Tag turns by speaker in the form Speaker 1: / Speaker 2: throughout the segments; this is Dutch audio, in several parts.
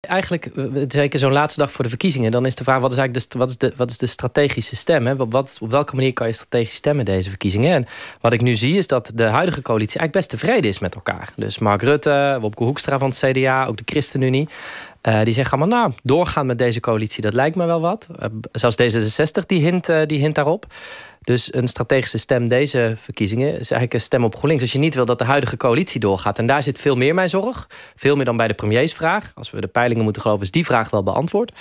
Speaker 1: Eigenlijk, eh, eh, zeker zo'n laatste dag voor de verkiezingen, dan is de vraag: wat is eigenlijk de, wat is de, wat is de strategische stem? Hè? Wat, op welke manier kan je strategisch stemmen deze verkiezingen? En wat ik nu zie is dat de huidige coalitie eigenlijk best tevreden is met elkaar. Dus Mark Rutte, Wopke Hoekstra van het CDA, ook de ChristenUnie. Eh, die zeggen allemaal, nou, doorgaan met deze coalitie, dat lijkt me wel wat. zelfs D66, die hint, die hint daarop. Dus een strategische stem deze verkiezingen is eigenlijk een stem op GroenLinks. Als je niet wil dat de huidige coalitie doorgaat. En daar zit veel meer mijn zorg. Veel meer dan bij de premiersvraag. Als we de peilingen moeten geloven, is die vraag wel beantwoord.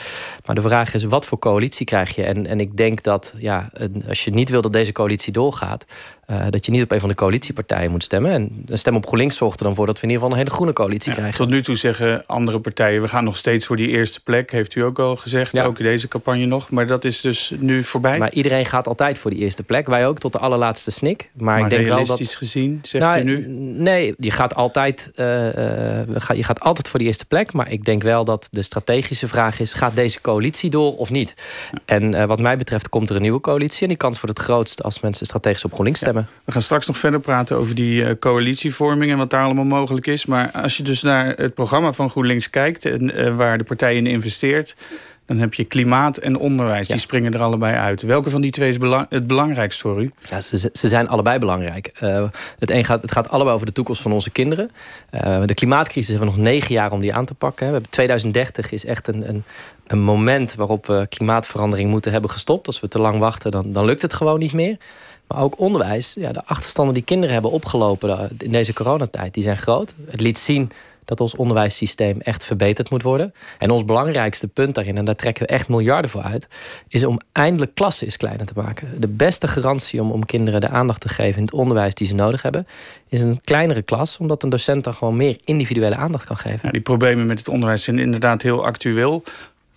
Speaker 1: Maar de vraag is, wat voor coalitie krijg je? En, en ik denk dat ja, als je niet wil dat deze coalitie doorgaat... Eh, dat je niet op een van de coalitiepartijen moet stemmen.
Speaker 2: En een stem op GroenLinks zorgt er dan voor dat we in ieder geval een hele groene coalitie krijgen. Tot nu toe zeggen andere partijen, we gaan nog steeds voor die eerste plek. Heeft u ook al gezegd, ook in deze campagne nog. Maar dat is dus nu voorbij. Maar iedereen gaat altijd voor die eerste vijfde plek. Wij ook tot de allerlaatste snik. Maar, ik denk realistisch wel dat, gezien, zegt nou, u
Speaker 1: nu? Nee, je gaat, altijd, eh, eh, je gaat altijd voor die eerste plek. Maar ik denk wel dat de strategische vraag is... gaat deze coalitie door of niet? En eh, wat mij betreft komt er een nieuwe
Speaker 2: coalitie. En die kans wordt het grootst als mensen strategisch op GroenLinks stemmen. We gaan straks nog verder praten over die coalitievorming... en wat daar allemaal mogelijk is. Maar als je dus naar het programma van GroenLinks kijkt... En, waar de partij in investeert... Dan heb je klimaat en onderwijs. Die springen er allebei uit. Welke van die twee is het belangrijkst voor u? Ja, ze, ze zijn allebei belangrijk. Eh, het, een gaat, het gaat
Speaker 1: allebei over de toekomst van onze kinderen. Eh, de klimaatcrisis hebben we nog negen jaar om die aan te pakken. We hebben 2030 is echt een, een, een moment waarop we klimaatverandering moeten hebben gestopt. Als we te lang wachten, dan, dan lukt het gewoon niet meer. Maar ook onderwijs. Ja, de achterstanden die kinderen hebben opgelopen eh, in deze coronatijd, die zijn groot. Het liet zien dat ons onderwijssysteem echt verbeterd moet worden. En ons belangrijkste punt daarin, en daar trekken we echt miljarden voor uit, is om eindelijk klassen eens kleiner te maken. De beste garantie om, om kinderen de aandacht te geven in het onderwijs die ze nodig hebben, is een kleinere klas, omdat een docent dan gewoon meer individuele
Speaker 2: aandacht kan geven. Ja, die problemen met het onderwijs zijn inderdaad heel actueel.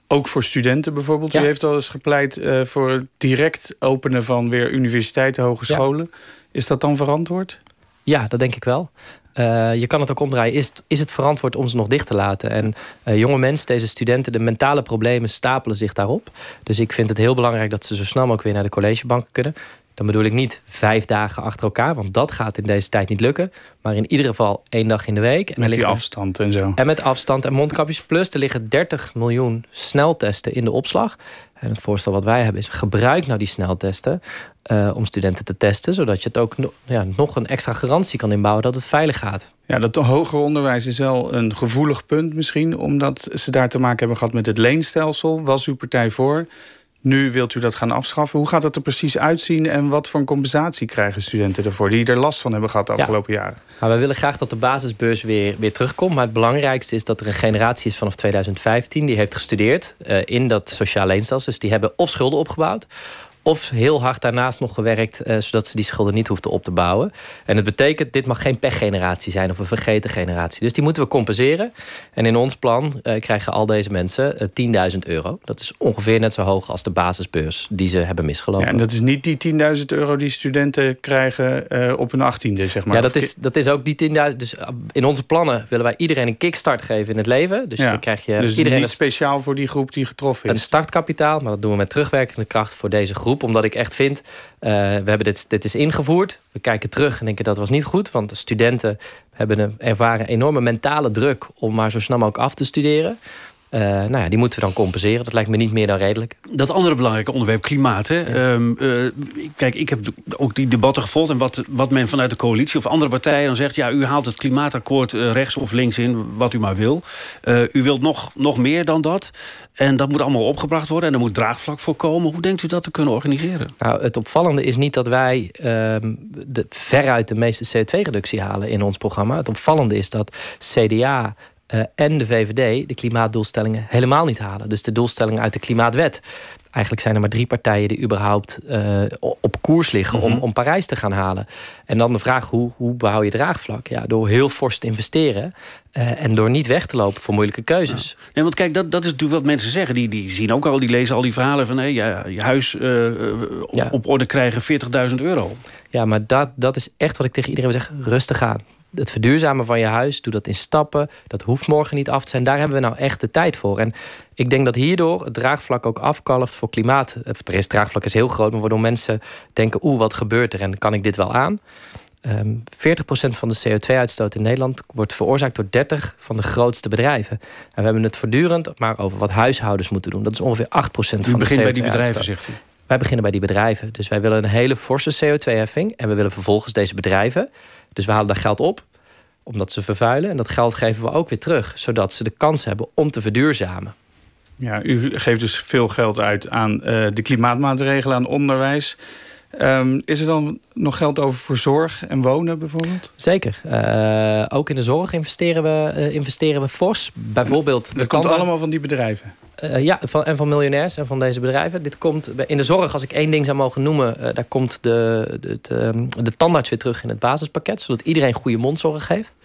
Speaker 2: Ook voor studenten bijvoorbeeld. U heeft al eens gepleit eh, voor het direct openen van weer universiteiten, hogescholen. Is dat dan verantwoord? Ja, dat denk
Speaker 1: ik wel. Eh, je kan het ook omdraaien. Is, is het verantwoord om ze nog dicht te laten? En eh, jonge mensen, deze studenten, de mentale problemen stapelen zich daarop. Dus ik vind het heel belangrijk dat ze zo snel mogelijk weer naar de collegebanken kunnen. Dan bedoel ik niet vijf dagen achter elkaar, want dat gaat in deze tijd niet lukken. Maar in ieder geval één dag in de week. En met die afstand en zo. En met afstand en mondkapjes. Plus, er liggen 30 miljoen sneltesten in de opslag. En het voorstel wat wij hebben is: gebruik nou die
Speaker 2: sneltesten eh, om studenten te testen, zodat je het ook
Speaker 1: ja, nog een extra garantie kan inbouwen
Speaker 2: dat het veilig gaat. Ja, dat hoger onderwijs is wel een gevoelig punt misschien, omdat ze daar te maken hebben gehad met het leenstelsel. Was uw partij voor? Nu wilt u dat gaan afschaffen. Hoe gaat dat er precies uitzien en wat voor compensatie krijgen studenten ervoor die er last van hebben gehad de afgelopen jaren?
Speaker 1: Nou, we willen graag dat de basisbeurs weer, weer terugkomt. Maar het belangrijkste is dat er een generatie is vanaf 2015 die heeft gestudeerd eh, in dat sociale leenstelsel. Dus die hebben of schulden opgebouwd of heel hard daarnaast nog gewerkt, eh, zodat ze die schulden niet hoefden op te bouwen. En dat betekent, dit mag geen pechgeneratie zijn of een vergeten generatie. Dus die moeten we compenseren. En in ons plan eh, krijgen al deze mensen 10.000 eh, euro. Dat is ongeveer net zo hoog als de basisbeurs die ze hebben misgelopen. Ja, en dat is
Speaker 2: niet die 10.000 euro die studenten krijgen op hun 18e, zeg maar. Ja, dat is,
Speaker 1: dat is ook die 10.000. Dus in onze plannen willen wij iedereen een kickstart geven in het leven. Dus dan krijg je dus iedereen... niet speciaal voor die groep die getroffen is. Een startkapitaal, maar dat doen we met terugwerkende kracht voor deze groep omdat ik echt vind, eh, we hebben dit, dit is ingevoerd. We kijken terug en denken dat was niet goed. Want de studenten hebben een, ervaren enorme mentale druk om maar zo snel mogelijk af te studeren. Eh, nou ja, die moeten we dan compenseren. Dat lijkt me niet meer dan redelijk.
Speaker 2: Dat andere belangrijke onderwerp, klimaat. Hè? Ehm, eh, kijk, ik heb ook die debatten gevolgd. En wat, wat men vanuit de coalitie of andere partijen dan zegt... ja, u haalt het klimaatakkoord eh, rechts of links in, wat u maar wil. u wilt nog, nog meer dan dat. En dat moet allemaal opgebracht worden. En er moet draagvlak voor komen. Hoe denkt u dat te kunnen organiseren?
Speaker 1: Nou, het opvallende is niet dat wij ehm, de, veruit de meeste CO2-reductie halen in ons programma. Het opvallende is dat CDA, eh, en de VVD de klimaatdoelstellingen helemaal niet halen. Dus de doelstellingen uit de klimaatwet. Eigenlijk zijn er maar drie partijen die überhaupt eh, op koers liggen om, mhm. om Parijs te gaan halen. En dan de vraag: hoe, hoe behoud je draagvlak?
Speaker 2: Ja, door heel fors te investeren. Eh, en door niet weg te lopen voor moeilijke keuzes. Ja. Nee, want kijk, dat, dat is natuurlijk wat mensen zeggen. Die, die zien ook al, die lezen al die verhalen van... Hey, ja, je huis op, orde krijgen, 40.000 euro. Ja, maar dat, dat is echt wat ik tegen iedereen wil zeggen. Rustig aan
Speaker 1: het verduurzamen van je huis, doe dat in stappen. Dat hoeft morgen niet af te zijn. Daar hebben we nou echt de tijd voor. En ik denk dat hierdoor het draagvlak ook afkalft voor klimaat. Het draagvlak is heel groot, maar waardoor mensen denken: oeh, wat gebeurt er en kan ik dit wel aan? Um, ehm, 40% van de CO2-uitstoot in Nederland wordt veroorzaakt door 30 van de grootste bedrijven. En we hebben het voortdurend maar over wat huishoudens moeten doen. Dat is ongeveer 8% van de CO2-uitstoot. begint bij die bedrijven, zegt u. Wij beginnen bij die bedrijven. Dus wij willen een hele forse CO2-heffing. En we willen vervolgens deze bedrijven. Dus we halen daar geld
Speaker 2: op, omdat ze vervuilen. En dat geld geven we ook weer terug, zodat ze de kans hebben om te verduurzamen. Ja, u geeft dus veel geld uit aan eh, de klimaatmaatregelen, aan onderwijs. Ehm, is er dan nog geld over voor zorg en wonen bijvoorbeeld? Zeker. Eh, ook in de zorg investeren we, eh, investeren we fors.
Speaker 1: Bijvoorbeeld. Dat komt allemaal van die bedrijven? Eh, ja, van, en van miljonairs en van deze bedrijven. Dit komt in de zorg, als ik één ding zou mogen noemen, eh, daar komt de, de, ehm, de, tandarts weer terug in het basispakket, zodat iedereen goede mondzorg heeft.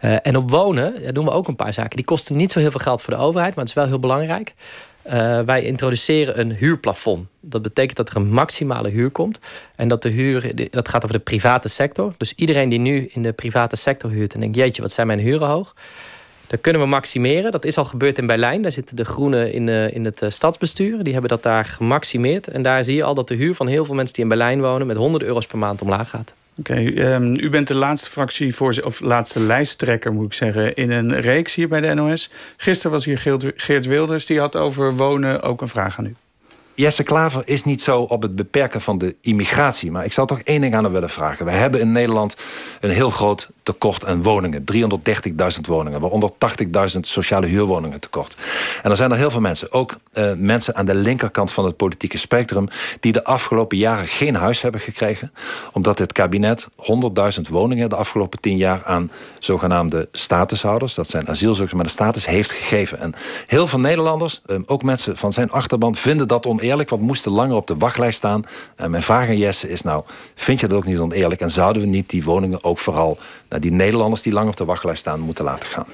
Speaker 1: Eh, en op wonen ja, doen we ook een paar zaken. Die kosten niet zo heel veel geld voor de overheid, maar het is wel heel belangrijk. wij introduceren een huurplafond. Dat betekent dat er een maximale huur komt. En dat de huur, dat gaat over de private sector. Dus iedereen die nu in de private sector huurt en denkt, jeetje, wat zijn mijn huren hoog dat kunnen we maximeren. Dat is al gebeurd in Berlijn. Daar zitten de groenen in, eh, in het eh, stadsbestuur. Die hebben dat daar gemaximeerd. En daar zie je al dat de huur van
Speaker 2: heel veel mensen die in Berlijn wonen... met 100 euro's per maand omlaag gaat. Oké, ehm, u bent de laatste fractie voor, of laatste lijsttrekker moet ik zeggen, in een reeks hier bij de NOS. Gisteren was hier Geert Wilders, die had over wonen ook een vraag aan u. Jesse Klaver is niet zo op het beperken van de immigratie. Maar ik zou toch één ding aan hem willen vragen. We hebben in Nederland een heel groot
Speaker 1: tekort aan woningen. 330.000 woningen, waaronder 80.000 sociale huurwoningen tekort. En er zijn er heel veel mensen, ook eh, mensen aan de linkerkant van het politieke spectrum... die de afgelopen jaren geen huis hebben gekregen... omdat het kabinet 100.000 woningen de afgelopen 10 jaar... aan zogenaamde statushouders, dat zijn asielzoekers met een status, heeft gegeven. En heel veel Nederlanders, eh, ook mensen van zijn achterband, vinden dat oneerlijk oneerlijk, want moesten langer op de wachtlijst staan. En mijn vraag aan Jesse is nou, vind je dat ook niet oneerlijk? En zouden we niet die woningen ook vooral naar die Nederlanders die lang op de wachtlijst staan moeten laten gaan?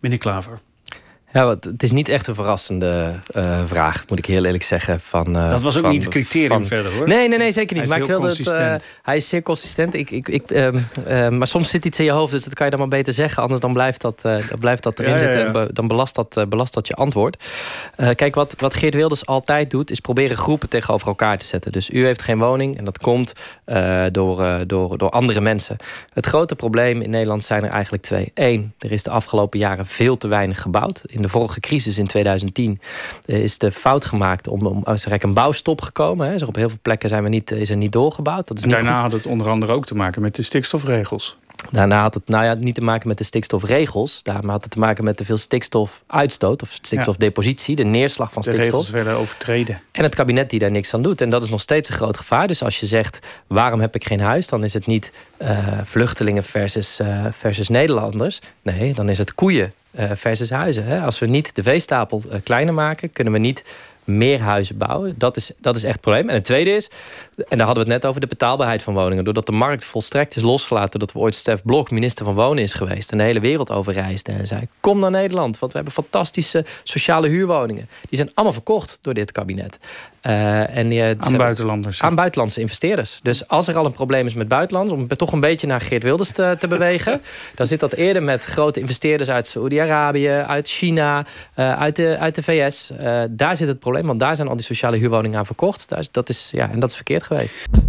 Speaker 1: Meneer Klaver. Ja, het is niet echt een verrassende eh, vraag, moet ik heel eerlijk zeggen. Van, eh, dat was ook niet het criterium verder hoor. Nee, nee, nee, zeker niet. Hij is maar ik eh, consistent. hij is zeer consistent. Ik, ik, ik, ehm, ehm, maar soms zit iets in je hoofd, dus dat kan je dan maar beter zeggen. Anders dan blijft dat, blijft dat erin zitten en dan belast dat, belast dat je antwoord. kijk, wat, wat Geert Wilders altijd doet, is proberen groepen tegenover elkaar te zetten. Dus u heeft geen woning en dat komt door, door, door andere mensen. Het grote probleem in Nederland zijn er eigenlijk twee. Eén, er is de afgelopen jaren veel te weinig gebouwd in de vorige crisis in 2010 eh, is de fout gemaakt om, om is er een bouwstop gekomen. Hè. op heel veel plekken zijn we niet, is er niet doorgebouwd. Dat is niet Daarna had het onder andere ook te maken met de stikstofregels. Daarna had het nou ja, niet te maken met de stikstofregels. Daarna had het te maken met te veel stikstofuitstoot of stikstofdepositie, de neerslag van de stikstof. De
Speaker 2: regels werden overtreden.
Speaker 1: En het kabinet die daar niks aan doet. En dat is nog steeds een groot gevaar. Dus als je zegt waarom heb ik geen huis, dan is het niet eh, vluchtelingen versus, eh, versus Nederlanders. Nee, dan is het koeien eh, versus huizen. Hè? Als we niet de veestapel eh, kleiner maken, kunnen we niet meer huizen bouwen. Dat is, dat is echt het probleem. En het tweede is, en daar hadden we het net over, de betaalbaarheid van woningen. Doordat de markt volstrekt is losgelaten, dat we ooit Stef Blok minister van Wonen is geweest en de hele wereld over reisde en zei: Kom naar Nederland, want we hebben fantastische sociale huurwoningen. Die zijn allemaal verkocht door dit kabinet. Eh, en aan buitenlanders. Aan buitenlandse investeerders. Dus als er al een probleem is met buitenlanders, om toch een beetje naar Geert Wilders te, te bewegen, dan zit dat eerder met grote investeerders uit saoedi uit China, eh, uit, de, uit de VS. Eh, daar zit het probleem, want daar zijn al die sociale huurwoningen aan verkocht. dat
Speaker 2: is, ja, en dat is verkeerd geweest.